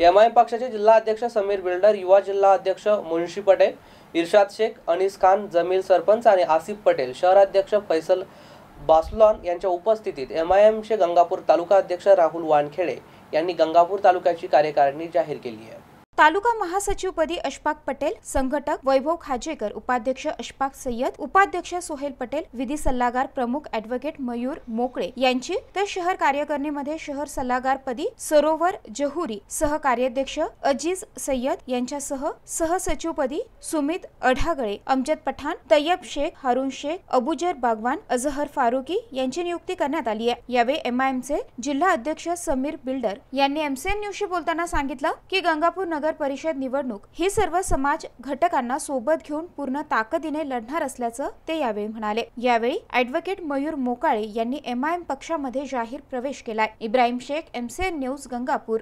M I पक्षाचे अध्यक्ष Sameer builder युवा जिल्हा अध्यक्ष मुन्शी पटेल इर्शाद शेख अनिस खान जमील सरपंच आणि आसिफ पटेल शहराध्यक्ष फैसल बासलॉन यांच्या उपस्थितीत एम आय एमचे गंगापूर तालुका अध्यक्ष राहुल वानखेडे यांनी गंगापूर तालुक्याची कार्यकारिणी जाहीर केली आहे तालुका महासचिवपदी अशफाक पटेल संघटक वैभव खाजेकर उपाध्यक्ष अशफाक सय्यद उपाध्यक्ष सोहेल पटेल विधी सल्लागार प्रमुख ऍडव्होकेट मयूर मोकळे यांची तर शहर कार्यकारिणीमध्ये शहर सल्लागारपदी सरोवर जहुरी सहकार्याध्यक्ष अजीज सय्यद यांच्यासह सहसचिवपदी सुमित अढागळे अमजद पठाण तय्यब शेख हारून शेख अबुजर बागवान अजहर फारुकी यांची नियुक्ती करण्यात आली आहे यावेळी एमआयएमचे जिल्हा अध्यक्ष समीर बिल्डर यांनी एमसीएन न्यूजशी बोलताना सांगितलं की गंगापूर नगर नगर परिषद निवडणूक ही सर्व समाज घटकांना सोबत घेऊन पूर्ण ताकदीने लढणार असल्याचं ते यावेळी म्हणाले यावेळी अॅडव्होकेट मयूर मोकाळे यांनी एमआयएम पक्षामध्ये जाहीर प्रवेश केलाय इब्राहिम शेख एमसीएन न्यूज गंगापूर